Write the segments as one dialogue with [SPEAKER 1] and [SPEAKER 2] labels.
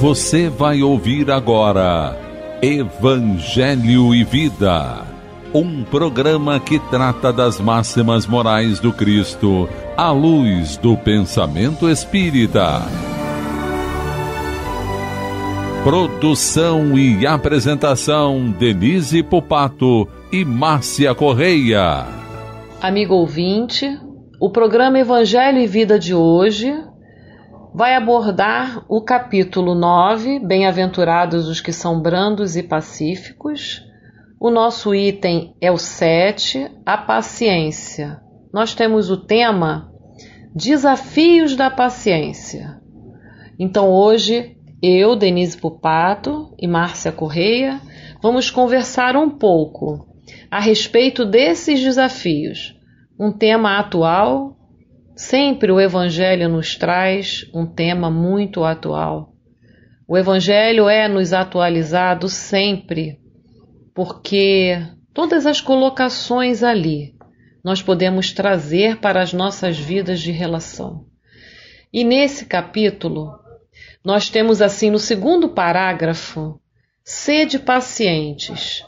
[SPEAKER 1] Você vai ouvir agora Evangelho e Vida, um programa que trata das máximas morais do Cristo à luz do pensamento espírita. Produção e apresentação Denise Popato e Márcia Correia.
[SPEAKER 2] Amigo ouvinte, o programa Evangelho e Vida de hoje vai abordar o capítulo 9, Bem-aventurados os que são brandos e pacíficos. O nosso item é o 7, a paciência. Nós temos o tema Desafios da Paciência. Então hoje eu, Denise Pupato e Márcia Correia vamos conversar um pouco a respeito desses desafios, um tema atual Sempre o Evangelho nos traz um tema muito atual. O Evangelho é nos atualizado sempre, porque todas as colocações ali nós podemos trazer para as nossas vidas de relação. E nesse capítulo, nós temos assim no segundo parágrafo: sede pacientes.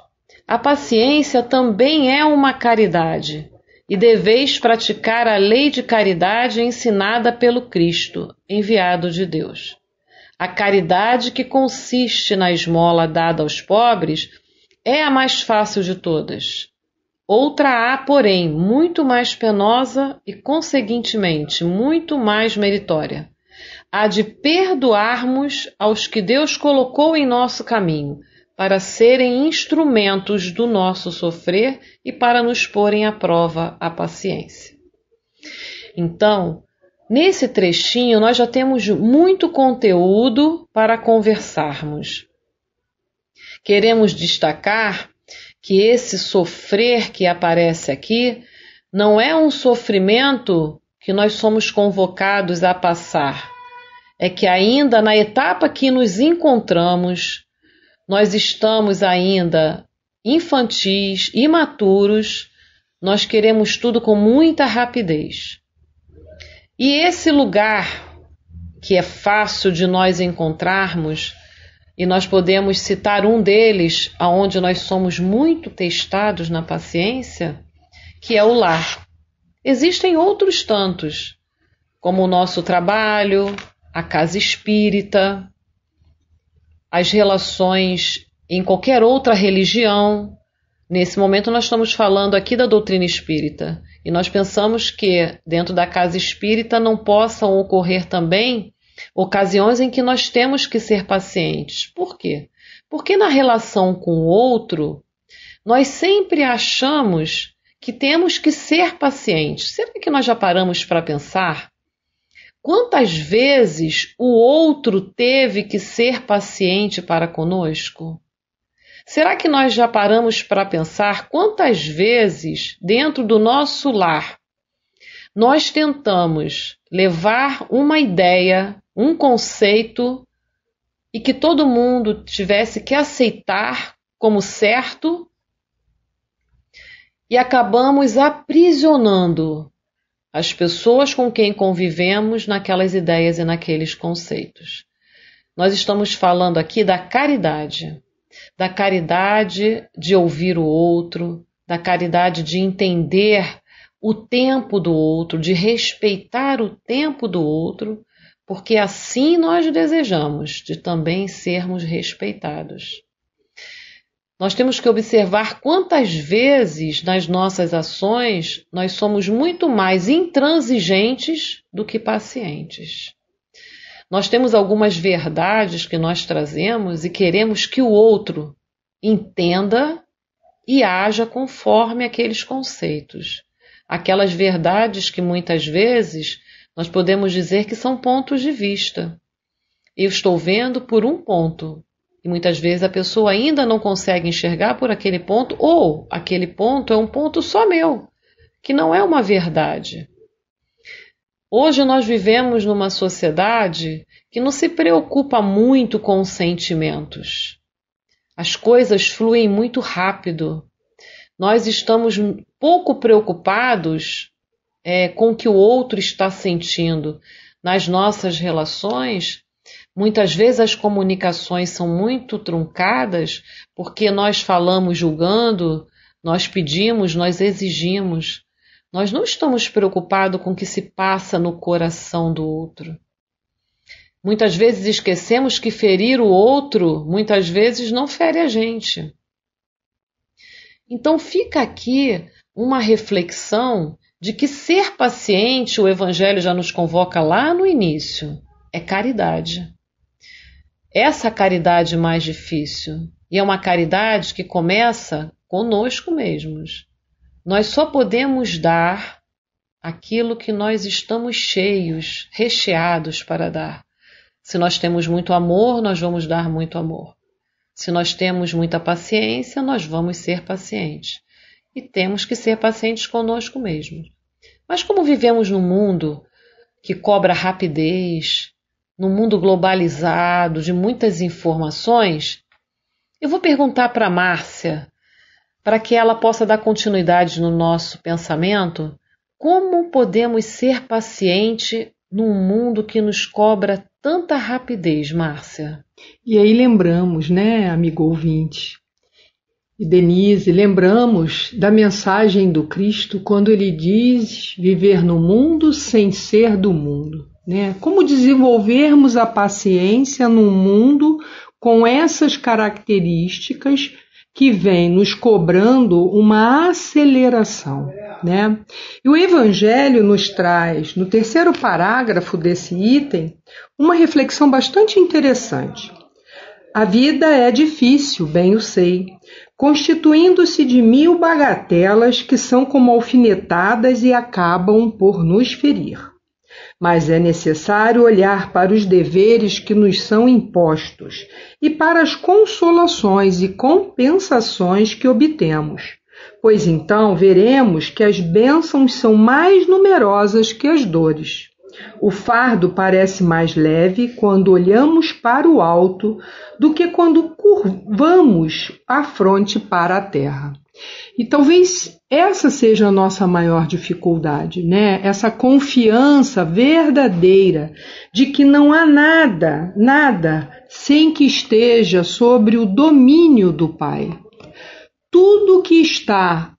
[SPEAKER 2] A paciência também é uma caridade e deveis praticar a lei de caridade ensinada pelo Cristo, enviado de Deus. A caridade que consiste na esmola dada aos pobres é a mais fácil de todas. Outra há, porém, muito mais penosa e, conseguintemente, muito mais meritória. A de perdoarmos aos que Deus colocou em nosso caminho, para serem instrumentos do nosso sofrer e para nos porem à prova a paciência. Então, nesse trechinho, nós já temos muito conteúdo para conversarmos. Queremos destacar que esse sofrer que aparece aqui não é um sofrimento que nós somos convocados a passar. É que ainda na etapa que nos encontramos, nós estamos ainda infantis, imaturos, nós queremos tudo com muita rapidez. E esse lugar que é fácil de nós encontrarmos, e nós podemos citar um deles, aonde nós somos muito testados na paciência, que é o lar. Existem outros tantos, como o nosso trabalho, a casa espírita, as relações em qualquer outra religião. Nesse momento, nós estamos falando aqui da doutrina espírita e nós pensamos que dentro da casa espírita não possam ocorrer também ocasiões em que nós temos que ser pacientes. Por quê? Porque na relação com o outro, nós sempre achamos que temos que ser pacientes. Será que nós já paramos para pensar Quantas vezes o outro teve que ser paciente para conosco? Será que nós já paramos para pensar quantas vezes, dentro do nosso lar, nós tentamos levar uma ideia, um conceito e que todo mundo tivesse que aceitar como certo e acabamos aprisionando as pessoas com quem convivemos naquelas ideias e naqueles conceitos. Nós estamos falando aqui da caridade, da caridade de ouvir o outro, da caridade de entender o tempo do outro, de respeitar o tempo do outro, porque assim nós desejamos de também sermos respeitados. Nós temos que observar quantas vezes nas nossas ações nós somos muito mais intransigentes do que pacientes. Nós temos algumas verdades que nós trazemos e queremos que o outro entenda e haja conforme aqueles conceitos. Aquelas verdades que muitas vezes nós podemos dizer que são pontos de vista. Eu estou vendo por um ponto, e muitas vezes a pessoa ainda não consegue enxergar por aquele ponto, ou aquele ponto é um ponto só meu, que não é uma verdade. Hoje nós vivemos numa sociedade que não se preocupa muito com sentimentos. As coisas fluem muito rápido. Nós estamos pouco preocupados é, com o que o outro está sentindo. Nas nossas relações, Muitas vezes as comunicações são muito truncadas porque nós falamos julgando, nós pedimos, nós exigimos. Nós não estamos preocupados com o que se passa no coração do outro. Muitas vezes esquecemos que ferir o outro muitas vezes não fere a gente. Então fica aqui uma reflexão de que ser paciente, o Evangelho já nos convoca lá no início, é caridade. Essa caridade mais difícil. E é uma caridade que começa conosco mesmos. Nós só podemos dar aquilo que nós estamos cheios, recheados para dar. Se nós temos muito amor, nós vamos dar muito amor. Se nós temos muita paciência, nós vamos ser pacientes. E temos que ser pacientes conosco mesmos. Mas como vivemos num mundo que cobra rapidez, no mundo globalizado de muitas informações, eu vou perguntar para Márcia, para que ela possa dar continuidade no nosso pensamento, como podemos ser paciente num mundo que nos cobra tanta rapidez, Márcia? E aí lembramos, né, amigo ouvinte?
[SPEAKER 1] E Denise, lembramos da mensagem do Cristo quando ele diz viver no mundo sem ser do mundo. Né? Como desenvolvermos a paciência num mundo com essas características que vem nos cobrando uma aceleração, né? E o Evangelho nos traz, no terceiro parágrafo desse item, uma reflexão bastante interessante. A vida é difícil, bem o sei, constituindo-se de mil bagatelas que são como alfinetadas e acabam por nos ferir mas é necessário olhar para os deveres que nos são impostos e para as consolações e compensações que obtemos. Pois então veremos que as bênçãos são mais numerosas que as dores. O fardo parece mais leve quando olhamos para o alto do que quando curvamos a fronte para a terra. E talvez essa seja a nossa maior dificuldade, né? Essa confiança verdadeira de que não há nada, nada sem que esteja sobre o domínio do Pai. Tudo que está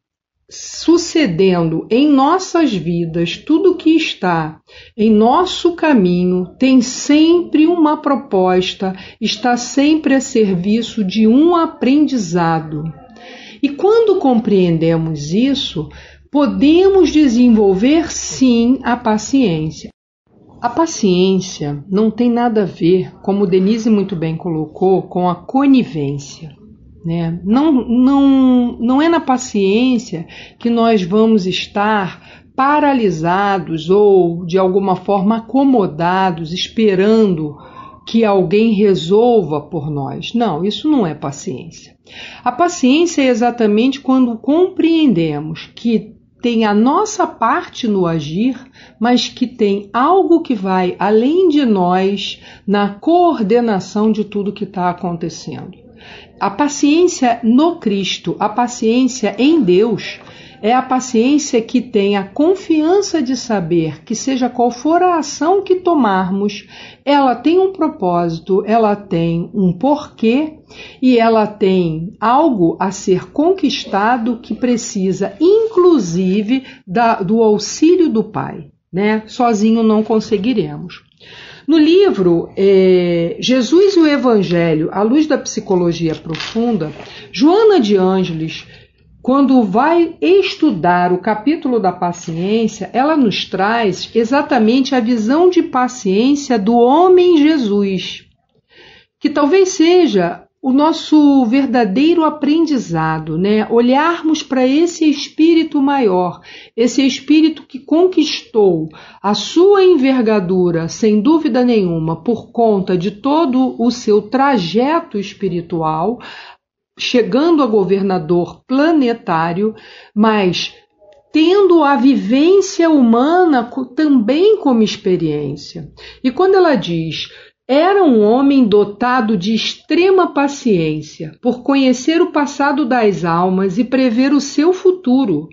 [SPEAKER 1] sucedendo em nossas vidas, tudo que está em nosso caminho tem sempre uma proposta, está sempre a serviço de um aprendizado. E quando compreendemos isso, podemos desenvolver sim a paciência. A paciência não tem nada a ver, como Denise muito bem colocou, com a conivência. Né? Não, não, não é na paciência que nós vamos estar paralisados ou de alguma forma acomodados, esperando que alguém resolva por nós. Não, isso não é paciência. A paciência é exatamente quando compreendemos que tem a nossa parte no agir, mas que tem algo que vai além de nós na coordenação de tudo que está acontecendo. A paciência no Cristo, a paciência em Deus, é a paciência que tem a confiança de saber que, seja qual for a ação que tomarmos, ela tem um propósito, ela tem um porquê e ela tem algo a ser conquistado que precisa, inclusive, da, do auxílio do Pai. Né? Sozinho não conseguiremos. No livro é, Jesus e o Evangelho, à luz da psicologia profunda, Joana de Ângeles quando vai estudar o capítulo da paciência, ela nos traz exatamente a visão de paciência do homem Jesus, que talvez seja o nosso verdadeiro aprendizado, né? Olharmos para esse espírito maior, esse espírito que conquistou a sua envergadura, sem dúvida nenhuma, por conta de todo o seu trajeto espiritual, chegando a governador planetário, mas tendo a vivência humana também como experiência. E quando ela diz era um homem dotado de extrema paciência, por conhecer o passado das almas e prever o seu futuro,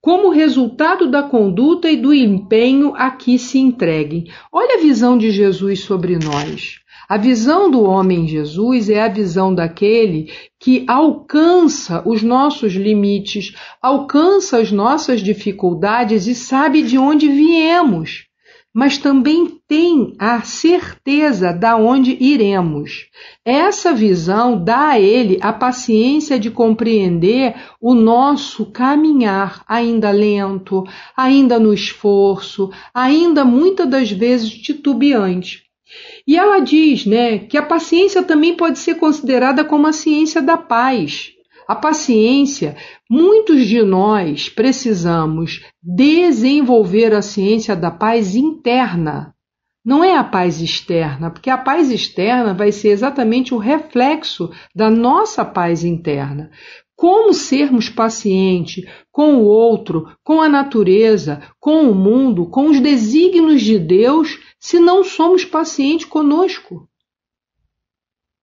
[SPEAKER 1] como resultado da conduta e do empenho a que se entreguem. Olha a visão de Jesus sobre nós. A visão do homem Jesus é a visão daquele que alcança os nossos limites, alcança as nossas dificuldades e sabe de onde viemos, mas também tem a certeza da onde iremos. Essa visão dá a ele a paciência de compreender o nosso caminhar ainda lento, ainda no esforço, ainda muitas das vezes titubeante. E ela diz né, que a paciência também pode ser considerada como a ciência da paz. A paciência, muitos de nós precisamos desenvolver a ciência da paz interna. Não é a paz externa, porque a paz externa vai ser exatamente o reflexo da nossa paz interna como sermos pacientes com o outro, com a natureza, com o mundo, com os desígnios de Deus, se não somos pacientes conosco?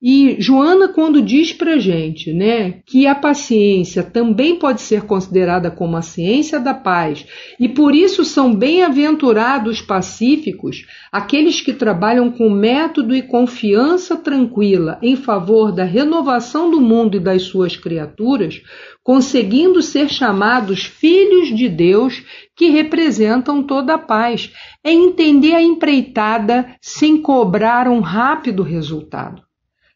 [SPEAKER 1] E Joana, quando diz para gente, né, que a paciência também pode ser considerada como a ciência da paz, e por isso são bem-aventurados pacíficos aqueles que trabalham com método e confiança tranquila em favor da renovação do mundo e das suas criaturas, conseguindo ser chamados filhos de Deus que representam toda a paz. É entender a empreitada sem cobrar um rápido resultado.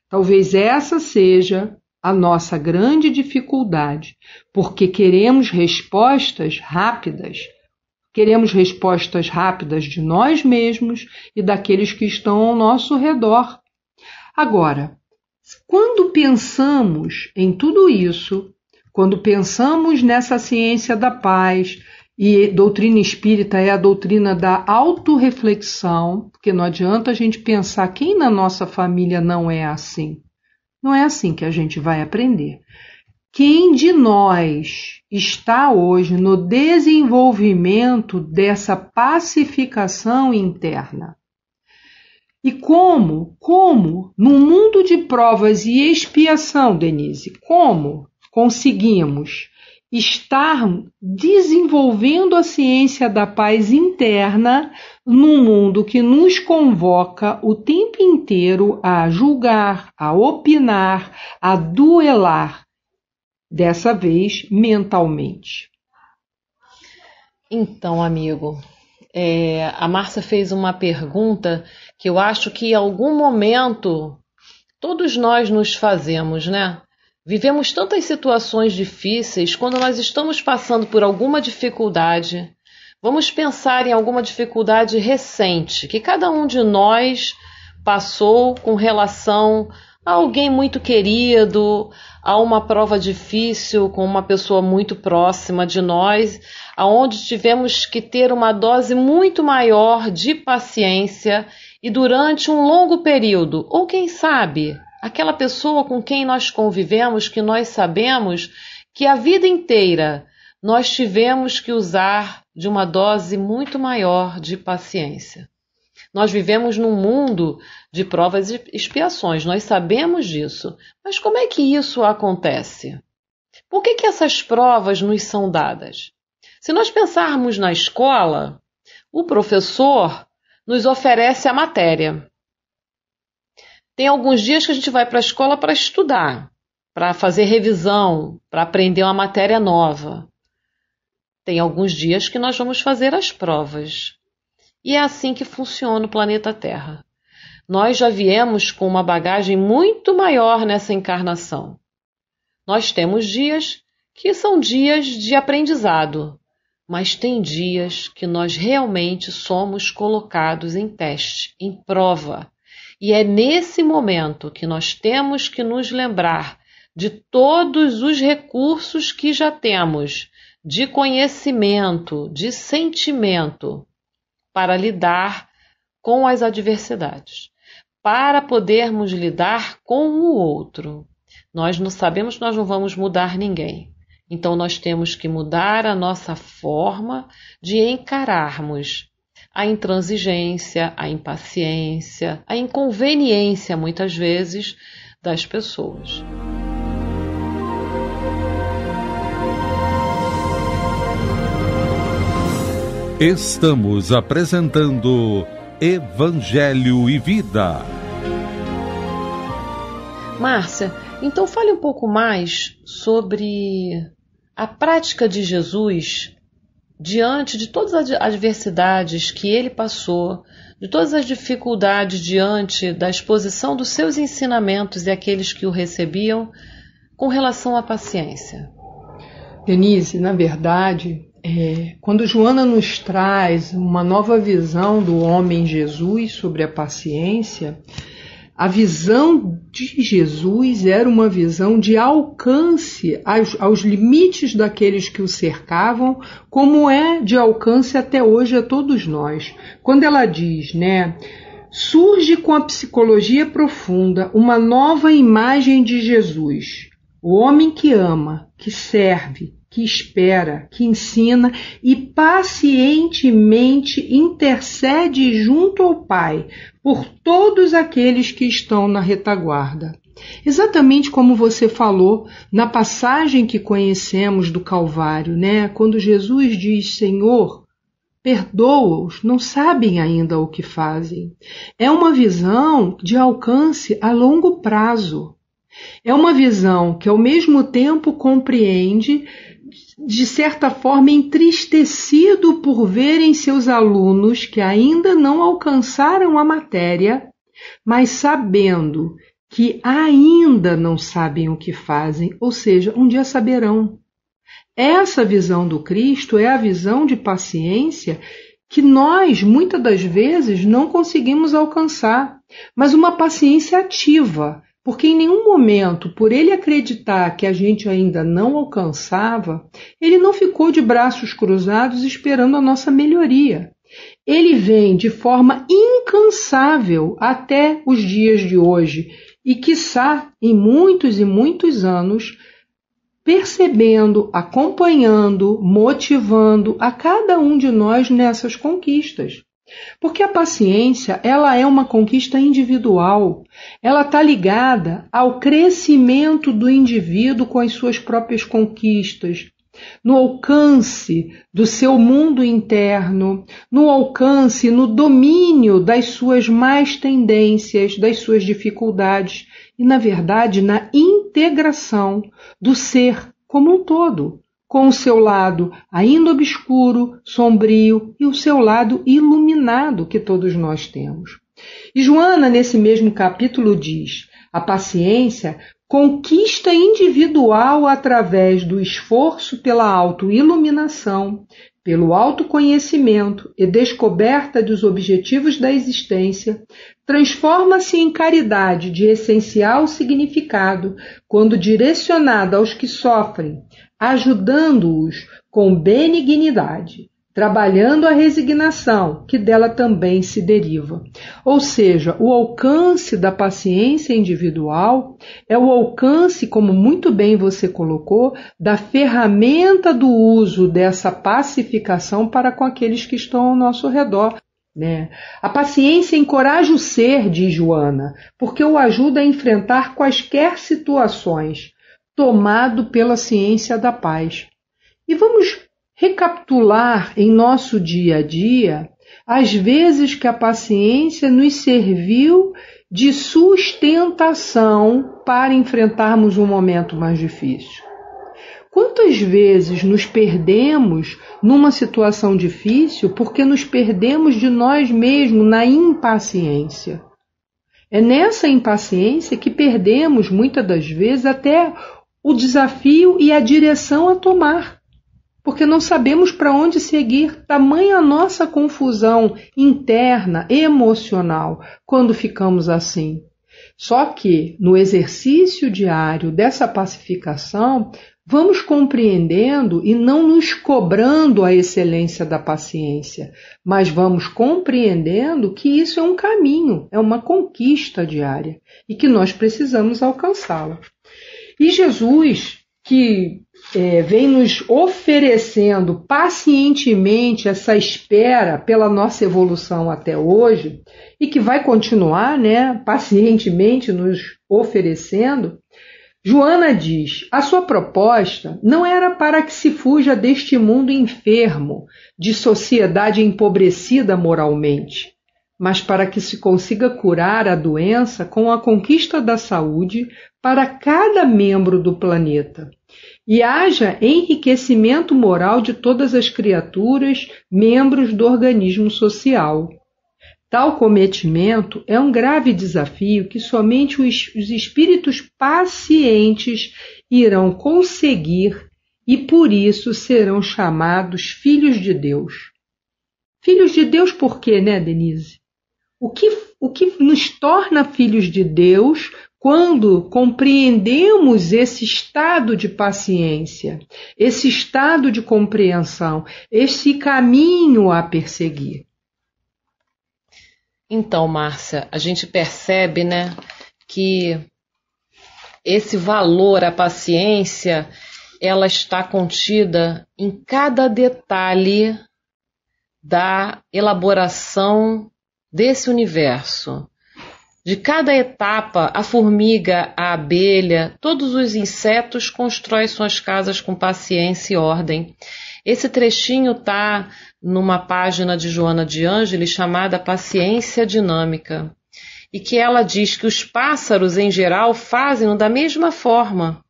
[SPEAKER 1] Talvez essa seja a nossa grande dificuldade, porque queremos respostas rápidas. Queremos respostas rápidas de nós mesmos e daqueles que estão ao nosso redor. Agora, quando pensamos em tudo isso, quando pensamos nessa ciência da paz, e doutrina espírita é a doutrina da autorreflexão, porque não adianta a gente pensar quem na nossa família não é assim. Não é assim que a gente vai aprender. Quem de nós está hoje no desenvolvimento dessa pacificação interna? E como, como, num mundo de provas e expiação, Denise, como conseguimos estar desenvolvendo a ciência da paz interna num mundo que nos convoca o tempo inteiro a julgar, a opinar, a duelar, dessa
[SPEAKER 2] vez mentalmente. Então, amigo, é, a Márcia fez uma pergunta que eu acho que em algum momento todos nós nos fazemos, né? Vivemos tantas situações difíceis quando nós estamos passando por alguma dificuldade. Vamos pensar em alguma dificuldade recente que cada um de nós passou com relação a alguém muito querido, a uma prova difícil com uma pessoa muito próxima de nós, aonde tivemos que ter uma dose muito maior de paciência e durante um longo período, ou quem sabe, aquela pessoa com quem nós convivemos, que nós sabemos que a vida inteira nós tivemos que usar de uma dose muito maior de paciência. Nós vivemos num mundo de provas e expiações, nós sabemos disso. Mas como é que isso acontece? Por que, que essas provas nos são dadas? Se nós pensarmos na escola, o professor nos oferece a matéria. Tem alguns dias que a gente vai para a escola para estudar, para fazer revisão, para aprender uma matéria nova. Tem alguns dias que nós vamos fazer as provas. E é assim que funciona o planeta Terra. Nós já viemos com uma bagagem muito maior nessa encarnação. Nós temos dias que são dias de aprendizado, mas tem dias que nós realmente somos colocados em teste, em prova, e é nesse momento que nós temos que nos lembrar de todos os recursos que já temos de conhecimento, de sentimento para lidar com as adversidades, para podermos lidar com o outro. Nós não sabemos que nós não vamos mudar ninguém. Então nós temos que mudar a nossa forma de encararmos a intransigência, a impaciência, a inconveniência, muitas vezes, das pessoas.
[SPEAKER 1] Estamos apresentando Evangelho e Vida.
[SPEAKER 2] Márcia, então fale um pouco mais sobre a prática de Jesus diante de todas as adversidades que ele passou, de todas as dificuldades diante da exposição dos seus ensinamentos e aqueles que o recebiam, com relação à paciência?
[SPEAKER 1] Denise, na verdade, é, quando Joana nos traz uma nova visão do homem Jesus sobre a paciência, a visão de Jesus era uma visão de alcance aos, aos, limites daqueles que o cercavam, como é de alcance até hoje a todos nós. Quando ela diz, né? Surge com a psicologia profunda uma nova imagem de Jesus, o homem que ama, que serve, que espera, que ensina e pacientemente intercede junto ao Pai por todos aqueles que estão na retaguarda. Exatamente como você falou na passagem que conhecemos do Calvário, né? Quando Jesus diz: Senhor, perdoa-os, não sabem ainda o que fazem. É uma visão de alcance a longo prazo. É uma visão que, ao mesmo tempo, compreende de certa forma, entristecido por verem seus alunos que ainda não alcançaram a matéria, mas sabendo que ainda não sabem o que fazem, ou seja, um dia saberão. Essa visão do Cristo é a visão de paciência que nós, muitas das vezes, não conseguimos alcançar, mas uma paciência ativa, porque em nenhum momento, por ele acreditar que a gente ainda não alcançava, ele não ficou de braços cruzados esperando a nossa melhoria. Ele vem de forma incansável até os dias de hoje e, quiçá, em muitos e muitos anos, percebendo, acompanhando, motivando a cada um de nós nessas conquistas. Porque a paciência, ela é uma conquista individual. Ela está ligada ao crescimento do indivíduo com as suas próprias conquistas, no alcance do seu mundo interno, no alcance, no domínio das suas más tendências, das suas dificuldades e, na verdade, na integração do ser como um todo com o seu lado ainda obscuro, sombrio e o seu lado iluminado que todos nós temos. E Joana, nesse mesmo capítulo, diz: a paciência conquista individual através do esforço pela autoiluminação, pelo autoconhecimento e descoberta dos objetivos da existência, transforma-se em caridade de essencial significado quando direcionada aos que sofrem, ajudando-os com benignidade, trabalhando a resignação, que dela também se deriva. Ou seja, o alcance da paciência individual é o alcance, como muito bem você colocou, da ferramenta do uso dessa pacificação para com aqueles que estão ao nosso redor. Né? A paciência encoraja o ser, diz Joana, porque o ajuda a enfrentar quaisquer situações tomado pela ciência da paz. E vamos recapitular em nosso dia a dia as vezes que a paciência nos serviu de sustentação para enfrentarmos um momento mais difícil. Quantas vezes nos perdemos numa situação difícil porque nos perdemos de nós mesmos na impaciência? É nessa impaciência que perdemos, muitas das vezes, até o desafio e a direção a tomar, porque não sabemos para onde seguir, tamanha nossa confusão interna, emocional, quando ficamos assim. Só que, no exercício diário dessa pacificação, vamos compreendendo e não nos cobrando a excelência da paciência, mas vamos compreendendo que isso é um caminho, é uma conquista diária e que nós precisamos alcançá-la. E Jesus, que é, vem nos oferecendo pacientemente essa espera pela nossa evolução até hoje e que vai continuar, né, pacientemente nos oferecendo. Joana diz: a sua proposta não era para que se fuja deste mundo enfermo, de sociedade empobrecida moralmente, mas para que se consiga curar a doença com a conquista da saúde para cada membro do planeta. E haja enriquecimento moral de todas as criaturas, membros do organismo social. Tal cometimento é um grave desafio que somente os espíritos pacientes irão conseguir e por isso serão chamados filhos de Deus. Filhos de Deus por quê, né, Denise? O que, o que nos torna filhos de Deus quando compreendemos esse estado de paciência, esse estado de compreensão, esse caminho a
[SPEAKER 2] perseguir? Então, Márcia, a gente percebe, né, que esse valor à paciência, ela está contida em cada detalhe da elaboração desse universo. De cada etapa, a formiga, a abelha, todos os insetos constroem suas casas com paciência e ordem. Esse trechinho está numa página de Joana de Ângeles chamada Paciência Dinâmica, e que ela diz que os pássaros em geral fazem da mesma forma.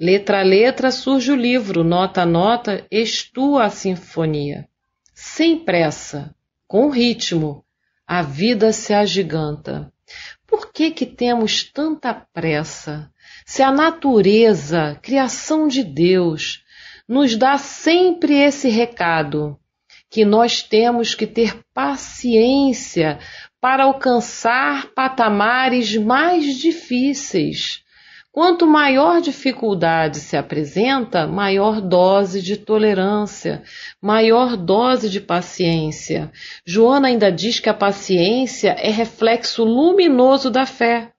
[SPEAKER 2] Letra a letra surge o livro, nota a nota, estua a sinfonia. Sem pressa, com ritmo, a vida se agiganta. Por que que temos tanta pressa? Se a natureza, criação de Deus, nos dá sempre esse recado que nós temos que ter paciência para alcançar patamares mais difíceis Quanto maior dificuldade se apresenta, maior dose de tolerância, maior dose de paciência. Joana ainda diz que a paciência é reflexo luminoso da fé,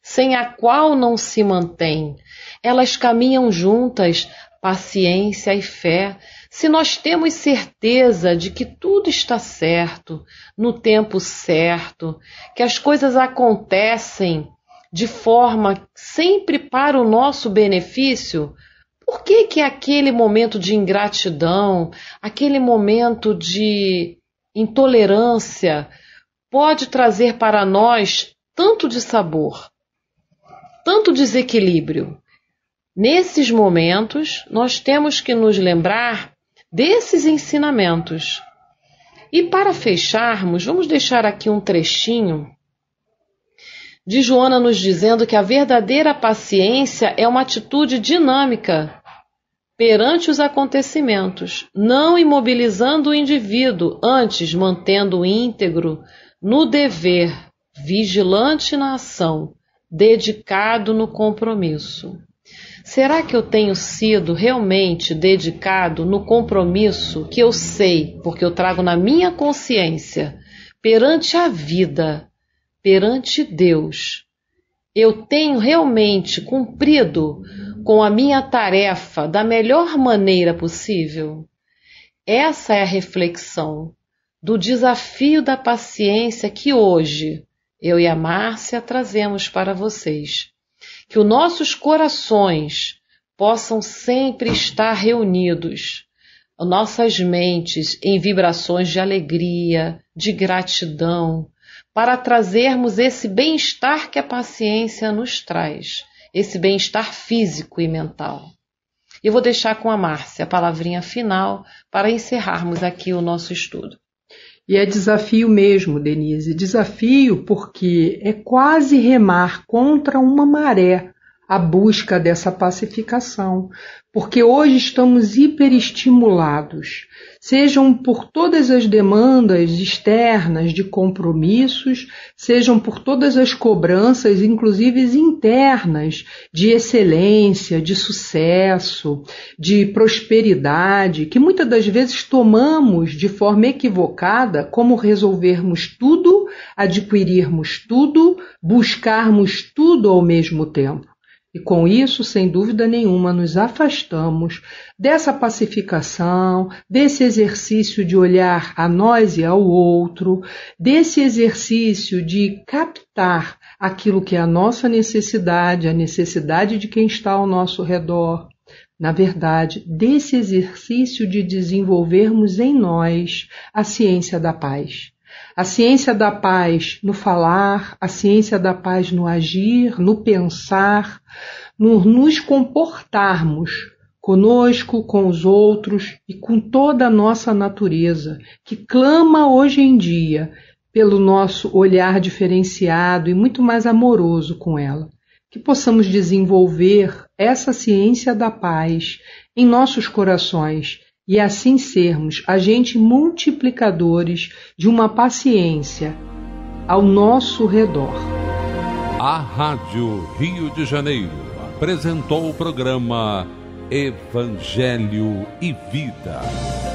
[SPEAKER 2] sem a qual não se mantém. Elas caminham juntas, paciência e fé. Se nós temos certeza de que tudo está certo, no tempo certo, que as coisas acontecem de forma sempre para o nosso benefício, por que que aquele momento de ingratidão, aquele momento de intolerância pode trazer para nós tanto de sabor, tanto desequilíbrio? Nesses momentos, nós temos que nos lembrar desses ensinamentos. E para fecharmos, vamos deixar aqui um trechinho de Joana nos dizendo que a verdadeira paciência é uma atitude dinâmica perante os acontecimentos, não imobilizando o indivíduo, antes mantendo-o íntegro no dever, vigilante na ação, dedicado no compromisso. Será que eu tenho sido realmente dedicado no compromisso que eu sei, porque eu trago na minha consciência, perante a vida, perante Deus. Eu tenho realmente cumprido com a minha tarefa da melhor maneira possível? Essa é a reflexão do desafio da paciência que hoje eu e a Márcia trazemos para vocês. Que os nossos corações possam sempre estar reunidos, nossas mentes em vibrações de alegria, de gratidão, para trazermos esse bem-estar que a paciência nos traz, esse bem-estar físico e mental. Eu vou deixar com a Márcia a palavrinha final para encerrarmos aqui o nosso estudo.
[SPEAKER 1] E é desafio mesmo, Denise, desafio porque é quase remar contra uma maré a busca dessa pacificação, porque hoje estamos hiperestimulados, sejam por todas as demandas externas de compromissos, sejam por todas as cobranças, inclusive internas, de excelência, de sucesso, de prosperidade, que muitas das vezes tomamos de forma equivocada como resolvermos tudo, adquirirmos tudo, buscarmos tudo ao mesmo tempo. E com isso, sem dúvida nenhuma, nos afastamos dessa pacificação, desse exercício de olhar a nós e ao outro, desse exercício de captar aquilo que é a nossa necessidade, a necessidade de quem está ao nosso redor. Na verdade, desse exercício de desenvolvermos em nós a ciência da paz. A ciência da paz no falar, a ciência da paz no agir, no pensar, no nos comportarmos conosco, com os outros e com toda a nossa natureza, que clama hoje em dia pelo nosso olhar diferenciado e muito mais amoroso com ela. Que possamos desenvolver essa ciência da paz em nossos corações e assim sermos agentes multiplicadores de uma paciência ao nosso redor. A Rádio Rio de Janeiro apresentou o programa Evangelho e Vida.